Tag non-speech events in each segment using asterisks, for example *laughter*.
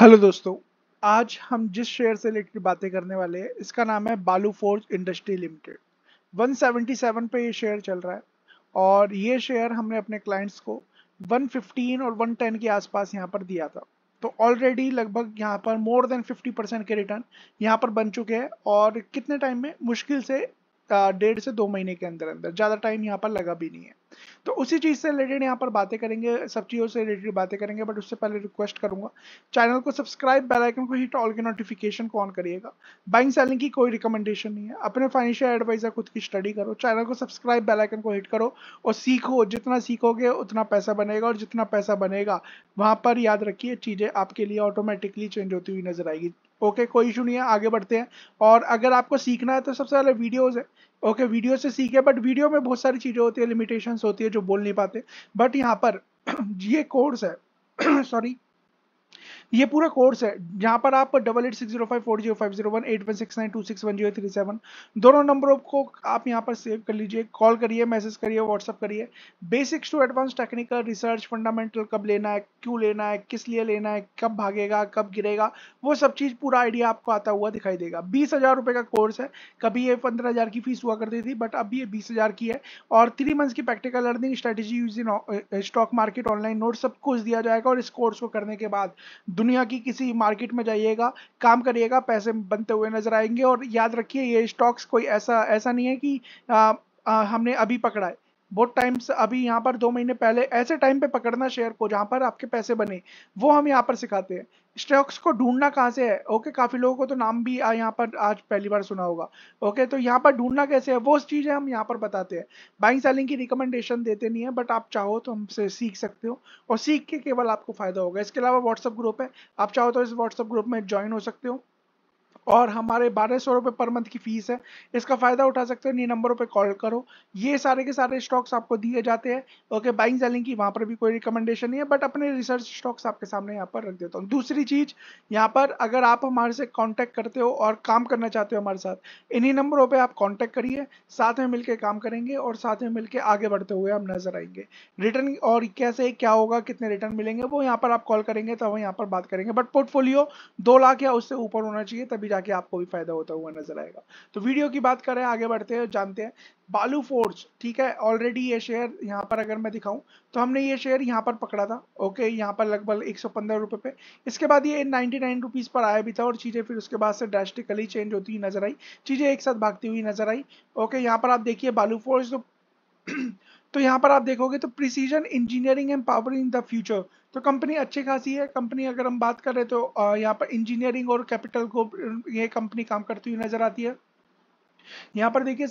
hello दोस्तों आज हम जिस शेयर से रिलेटेड बातें करने वाले हैं इसका नाम है बालू फोर्ज इंडस्ट्री लिमिटेड 177 पे ये शेयर चल रहा है और ये शेयर हमने अपने क्लाइंट्स को 115 और 110 के आसपास यहाँ पर दिया था तो ऑलरेडी लगभग यहाँ पर मोर देन 50 परसेंट के रिटर्न यहाँ पर बन चुके हैं और कितने टाइम में मुश्किल से डेढ़ से दो महीने के अंदर अंदर ज़्यादा टाइम यहाँ पर लगा भी नहीं है तो उसी चीज़ से रिलेटेड यहाँ पर बातें करेंगे सब चीज़ों से रिलेटेड बातें करेंगे बट उससे पहले रिक्वेस्ट करूंगा चैनल को सब्सक्राइब बेल आइकन को हिट ऑल के नोटिफिकेशन को ऑन करिएगा बाइंग सेलिंग की कोई रिकमेंडेशन नहीं है अपने फाइनेंशियल एडवाइजर खुद की स्टडी करो चैनल को सब्सक्राइब बेल आइकन को हिट करो और सीखो जितना सीखोगे उतना पैसा बनेगा और जितना पैसा बनेगा वहाँ पर याद रखिए चीज़ें आपके लिए ऑटोमेटिकली चेंज होती हुई नजर आएगी ओके okay, कोई इशू नहीं है आगे बढ़ते हैं और अगर आपको सीखना है तो सबसे पहले वीडियोज़ है ओके okay, वीडियो से सीखे बट वीडियो में बहुत सारी चीज़ें होती है लिमिटेशंस होती है जो बोल नहीं पाते बट यहाँ पर *clears throat* ये कोर्स है सॉरी *clears throat* ये पूरा कोर्स है जहाँ पर आप double eight six zero five four zero five zero one eight one six nine two six one zero three seven दोनों नंबरों को आप यहाँ पर सेव कर लीजिए कॉल करिए मैसेज करिए व्हाट्सअप करिए basics to advance technical research fundamental कब लेना है क्यों लेना है किस लिए लेना है कब भागेगा कब गिरेगा वो सब चीज़ पूरा आइडिया आपको आता हुआ दिखाई देगा बीस हज़ार रुपये का कोर्स है कभी ये पंद्रह हज़ार की फीस हुआ करती थी बट अब ये बीस हज़ार की है और थ्री मंथ्स की practical learning strategy use in stock market online note सब कुछ दिया जाएगा और इस कोर्स को करने के बाद दुनिया की किसी मार्केट में जाइएगा काम करिएगा पैसे बनते हुए नजर आएंगे और याद रखिए ये स्टॉक्स कोई ऐसा ऐसा नहीं है कि आ, आ, हमने अभी पकड़ा है बहुत टाइम से अभी यहाँ पर दो महीने पहले ऐसे टाइम पे पकड़ना शेयर को जहाँ पर आपके पैसे बने वो हम यहाँ पर सिखाते हैं स्टॉक्स को ढूंढना कहाँ से है ओके काफ़ी लोगों को तो नाम भी यहाँ पर आज पहली बार सुना होगा ओके तो यहाँ पर ढूंढना कैसे है वो चीज़ें हम यहाँ पर बताते हैं बाइंग सेलिंग की रिकमेंडेशन देते नहीं है बट आप चाहो तो हमसे सीख सकते हो और सीख के केवल आपको फ़ायदा होगा इसके अलावा व्हाट्सअप ग्रुप है आप चाहो तो इस व्हाट्सअप ग्रुप में ज्वाइन हो सकते हो और हमारे बारह सौ रुपये पर मंथ की फीस है इसका फ़ायदा उठा सकते हो इन नंबरों पे कॉल करो ये सारे के सारे स्टॉक्स आपको दिए जाते हैं ओके बाइंग सेलिंग की वहाँ पर भी कोई रिकमेंडेशन नहीं है बट अपने रिसर्च स्टॉक्स आपके सामने यहाँ पर रख देता हूँ दूसरी चीज़ यहाँ पर अगर आप हमारे से कॉन्टैक्ट करते हो और काम करना चाहते हो हमारे साथ इन्हीं नंबरों पर आप कॉन्टैक्ट करिए साथ में मिलकर काम करेंगे और साथ में मिलकर आगे बढ़ते हुए हम नजर आएंगे रिटर्न और कैसे क्या होगा कितने रिटर्न मिलेंगे वो यहाँ पर आप कॉल करेंगे तो हम यहाँ पर बात करेंगे बट पोर्टफोलियो दो लाख या उससे ऊपर होना चाहिए तभी जाके आपको भी फायदा होता हुआ नजर आएगा तो वीडियो की बात करें आगे बढ़ते हैं जानते हैं बालू फोर्ज ठीक है ऑलरेडी ये शेयर यहाँ पर अगर मैं दिखाऊं तो हमने ये शेयर यहाँ पर पकड़ा था ओके यहाँ पर लगभग एक सौ पे इसके बाद ये नाइनटी नाइन रुपीज़ पर आया भी था और चीज़ें फिर उसके बाद से ड्रेस्टिकली चेंज होती हुई नजर आई चीज़ें एक साथ भागती हुई नजर आई ओके यहाँ पर आप देखिए बालू फोर्ज तो *clears throat* तो यहाँ पर आप देखोगे तो precision engineering and power in the future तो कंपनी अच्छी खासी है कंपनी अगर हम बात करें तो यहाँ पर इंजीनियरिंग और कैपिटल को ये कंपनी काम करती हुई नजर आती है यहाँ पर देखिए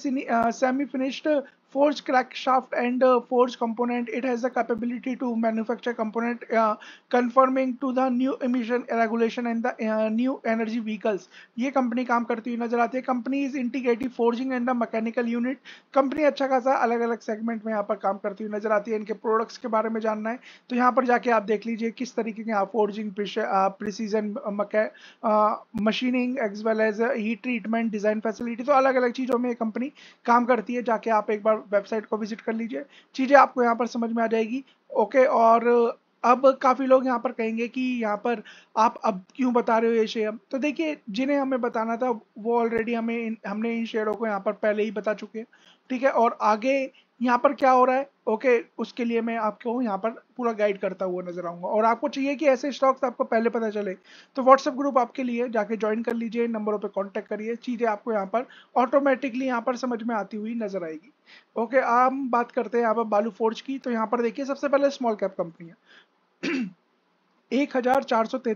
semi finished forged crankshaft and uh, forged component it has the capability to manufacture component uh, conforming to the new emission regulation and the uh, new energy vehicles ये कंपनी काम करती हुई नजर आती है company is integrative forging and the mechanical unit company अच्छा खासा अलग अलग सेगमेंट में यहाँ पर काम करती हुई नजर आती है इनके प्रोडक्ट्स के बारे में जानना है तो यहाँ पर जाके आप देख लीजिए किस तरीके के यहाँ forging precision machining as well as heat treatment design facility तो अलग अलग चीज़ों में कंपनी काम करती है जाके आप एक बार वेबसाइट को विजिट कर लीजिए चीज़ें आपको यहाँ पर समझ में आ जाएगी ओके और अब काफ़ी लोग यहाँ पर कहेंगे कि यहाँ पर आप अब क्यों बता रहे हो ये शेयर तो देखिए जिन्हें हमें बताना था वो ऑलरेडी हमें हमने इन शेयरों को यहाँ पर पहले ही बता चुके हैं ठीक है और आगे यहाँ पर क्या हो रहा है ओके उसके लिए मैं आपको यहाँ पर पूरा गाइड करता हुआ नजर आऊंगा और आपको चाहिए कि ऐसे स्टॉक्स आपको पहले पता चले तो व्हाट्सएप ग्रुप आपके लिए जाके ज्वाइन कर लीजिए नंबरों पे कांटेक्ट करिए चीज़ें आपको यहाँ पर ऑटोमेटिकली यहाँ पर समझ में आती हुई नजर आएगी ओके हम बात करते हैं यहाँ पर बालू फोर्ज की तो यहाँ पर देखिए सबसे पहले स्मॉल कैप कंपनी है *clears throat* एक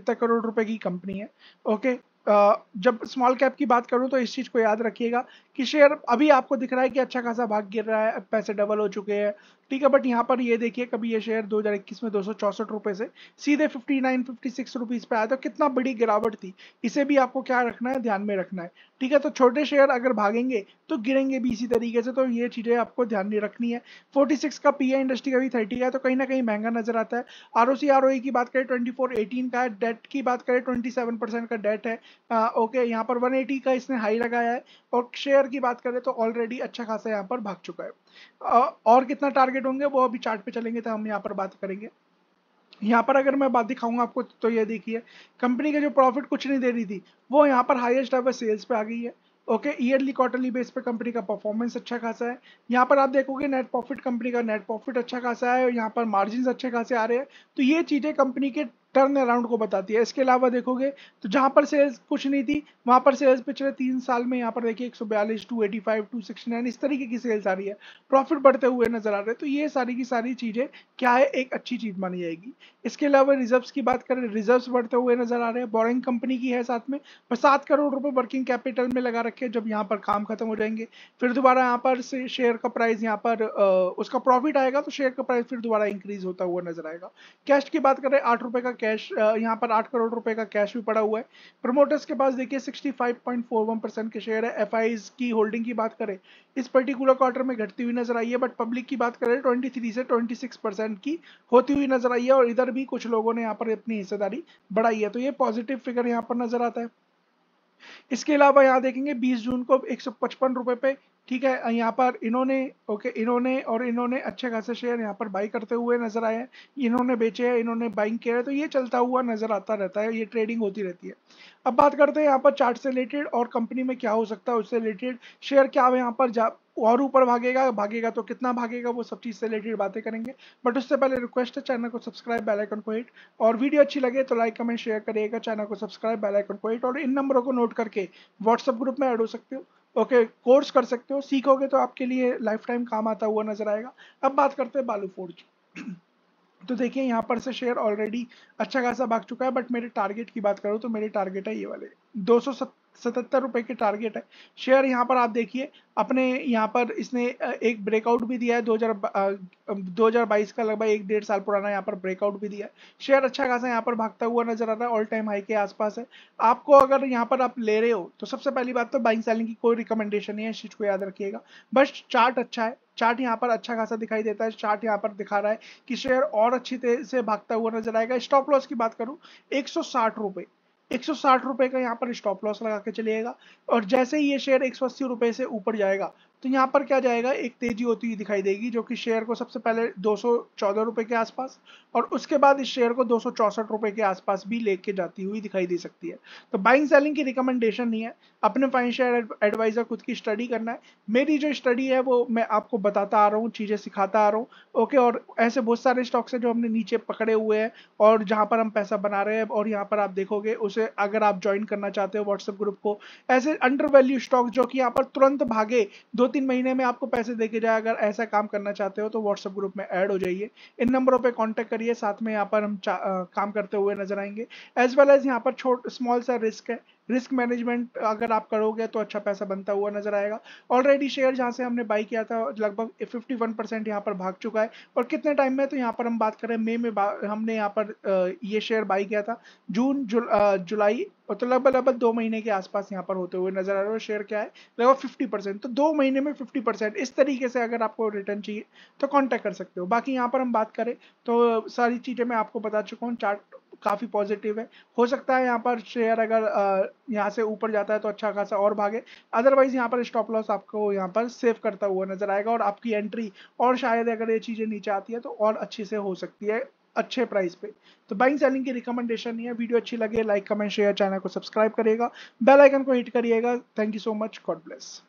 करोड़ रुपए की कंपनी है ओके Uh, जब स्मॉल कैप की बात करूं तो इस चीज़ को याद रखिएगा कि शेयर अभी आपको दिख रहा है कि अच्छा खासा भाग गिर रहा है पैसे डबल हो चुके हैं ठीक है बट यहाँ पर ये देखिए कभी ये शेयर 2021 में दो रुपए से सीधे 59 56 रुपीस पे आया तो कितना बड़ी गिरावट थी इसे भी आपको क्या रखना है ध्यान में रखना है ठीक है तो छोटे शेयर अगर भागेंगे तो गिरेंगे भी इसी तरीके से तो ये चीज़ें आपको ध्यान में रखनी है 46 का पी इंडस्ट्री का भी थर्टी का तो कहीं ना कहीं महंगा नजर आता है आर ओ ओ की बात करें ट्वेंटी 18 का डेट की बात करें ट्वेंटी परसेंट का डेट है आ, ओके यहाँ पर वन का इसने हाई लगाया है और शेयर की बात करें तो ऑलरेडी अच्छा खासा यहाँ पर भाग चुका है और कितना टारगेट होंगे वो अभी चार्ट पे चलेंगे तो हम यहाँ पर बात करेंगे यहाँ पर अगर मैं बात दिखाऊंगा आपको तो ये देखिए कंपनी के जो प्रॉफिट कुछ नहीं दे रही थी वो यहाँ पर हाईएस्ट एवर सेल्स पे आ गई है ओके ईयरली क्वार्टरली बेस पे कंपनी का परफॉर्मेंस अच्छा खासा है यहाँ पर आप देखोगे नेट प्रॉफिट कंपनी का नेट प्रॉफिट अच्छा खासा है यहाँ पर मार्जिन अच्छे खासे आ रहे हैं तो ये चीज़ें कंपनी के टर्न अराउंड को बताती है इसके अलावा देखोगे तो जहां पर सेल्स कुछ नहीं थी वहां पर सेल्स पिछले तीन साल में यहाँ पर देखिए एक सौ बयालीस two eighty five two nine इस तरीके की सेल्स आ रही है प्रॉफिट बढ़ते हुए नजर आ रहे हैं तो ये सारी की सारी चीजें क्या है एक अच्छी चीज मानी जाएगी इसके अलावा रिजर्व की बात करें रिजर्व बढ़ते हुए नजर आ रहे हैं बोरिंग कंपनी की है साथ में पर सात करोड़ रुपए वर्किंग कैपिटल में लगा रखे जब यहाँ पर काम खत्म हो जाएंगे फिर दोबारा यहाँ पर शेयर का प्राइस यहाँ पर उसका प्रॉफिट आएगा तो शेयर का प्राइस फिर दोबारा इंक्रीज होता हुआ नजर आएगा कैश की बात करें आठ रुपए का कैश यहाँ पर आठ करोड़ रुपए का कैश भी पड़ा हुआ है प्रमोटर्स के पास देखिए 65.41 परसेंट के शेयर है एफ की होल्डिंग की बात करें इस पर्टिकुलर क्वार्टर में घटती हुई नजर आई है बट पब्लिक की बात करें 23 से 26 परसेंट की होती हुई नजर आई है और इधर भी कुछ लोगों ने यहाँ पर अपनी हिस्सेदारी बढ़ाई है तो ये पॉजिटिव फिगर यहाँ पर नजर आता है इसके अलावा यहाँ देखेंगे 20 जून को एक सौ पे ठीक है यहाँ पर इन्होंने ओके इन्होंने और इन्होंने अच्छे खासे शेयर यहाँ पर बाई करते हुए नजर आए इन्होंने बेचे हैं इन्होंने बाइंग किया है तो ये चलता हुआ नजर आता रहता है ये ट्रेडिंग होती रहती है अब बात करते हैं यहाँ पर चार्ट से रिलेटेड और कंपनी में क्या हो सकता है उससे रिलेटेड शेयर क्या यहाँ पर जा और ऊपर भागेगा भागेगा तो कितना भागेगा वो सब चीज़ से रिलेटेड बातें करेंगे बट उससे पहले रिक्वेस्ट है चैनल को सब्सक्राइब बेल आइकन को हिट और वीडियो अच्छी लगे तो लाइक कमेंट शेयर करिएगा चैनल को सब्सक्राइब बेल आइकन को हिट और इन नंबरों को नोट करके व्हाट्सअप ग्रुप में ऐड हो सकते हो ओके okay, कोर्स कर सकते हो सीखोगे तो आपके लिए लाइफ टाइम काम आता हुआ नजर आएगा अब बात करते हैं बालू फोर्ड की तो देखिए यहाँ पर से शेयर ऑलरेडी अच्छा खासा भाग चुका है बट मेरे टारगेट की बात करूँ तो मेरे टारगेट है ये वाले दो सौ सतहत्तर रुपए के टारगेट है शेयर यहाँ पर आप देखिए अपने यहाँ पर इसने एक ब्रेकआउट भी दिया है 2000 बाईस का लगभग एक डेढ़ साल पुराना यहाँ पर ब्रेकआउट भी दिया है शेयर अच्छा खासा यहाँ पर भागता हुआ नजर आ रहा है ऑल टाइम हाई के आसपास है आपको अगर यहाँ पर आप ले रहे हो तो सबसे पहली बात तो बाइंग सेलिंग की कोई रिकमेंडेशन नहीं है इस चीज़ को याद रखिएगा बस चार्ट अच्छा है चार्ट यहाँ पर अच्छा खासा दिखाई देता है चार्ट यहाँ पर दिखा रहा है कि शेयर और अच्छी से भागता हुआ नजर आएगा स्टॉप लॉस की बात करूँ एक सौ साठ रुपए का यहाँ पर स्टॉप लॉस लगा के चलेगा और जैसे ही ये शेयर एक सौ से ऊपर जाएगा तो यहाँ पर क्या जाएगा एक तेजी होती हुई दिखाई देगी जो कि शेयर को सबसे पहले दो रुपए के आसपास और उसके बाद इस शेयर को दो रुपए के आसपास भी लेके जाती हुई दिखाई दे सकती है तो बाइंग सेलिंग की रिकमेंडेशन नहीं है अपने फाइनेंशियल एडवाइजर खुद की स्टडी करना है मेरी जो स्टडी है वो मैं आपको बताता आ रहा हूँ चीज़ें सिखाता आ रहा हूँ ओके और ऐसे बहुत सारे स्टॉक्स है जो हमने नीचे पकड़े हुए हैं और जहाँ पर हम पैसा बना रहे हैं और यहाँ पर आप देखोगे उसे अगर आप ज्वाइन करना चाहते हो व्हाट्सएप ग्रुप को ऐसे अंडर वैल्यू स्टॉक जो कि यहाँ पर तुरंत भागे दो तीन महीने में आपको पैसे देके जाए अगर ऐसा काम करना चाहते हो तो व्हाट्सएप ग्रुप में ऐड हो जाइए इन नंबरों पे कांटेक्ट करिए साथ में यहाँ पर हम आ, काम करते हुए नजर आएंगे एज वेल एज यहाँ पर छोट स्मॉल सा रिस्क है रिस्क मैनेजमेंट अगर आप करोगे तो अच्छा पैसा बनता हुआ नजर आएगा ऑलरेडी शेयर जहाँ से हमने बाई किया था लगभग फिफ्टी वन परसेंट यहाँ पर भाग चुका है और कितने टाइम में तो यहाँ पर हम बात करें मई में हमने यहाँ पर ये शेयर बाई किया था जून जुल, जुलाई तो लगभग लगभग दो महीने के आसपास यहाँ पर होते हुए नजर आ रहे हो शेयर क्या है लगभग फिफ्टी परसेंट तो दो महीने में फिफ्टी परसेंट इस तरीके से अगर आपको रिटर्न चाहिए तो कॉन्टैक्ट कर सकते हो बाकी यहाँ पर हम बात करें तो सारी चीज़ें मैं आपको बता चुका हूँ चार्ट काफ़ी पॉजिटिव है हो सकता है यहाँ पर शेयर अगर यहाँ से ऊपर जाता है तो अच्छा खासा और भागे अदरवाइज यहाँ पर स्टॉप लॉस आपको यहाँ पर सेव करता हुआ नजर आएगा और आपकी एंट्री और शायद अगर ये चीज़ें नीचे आती है तो और अच्छे से हो सकती है अच्छे प्राइस पे तो बाइंग सेलिंग की रिकमेंडेशन है वीडियो अच्छी लगे लाइक कमेंट शेयर चैनल को सब्सक्राइब करिएगा बेल आइकन को हिट करिएगा thank you so much God bless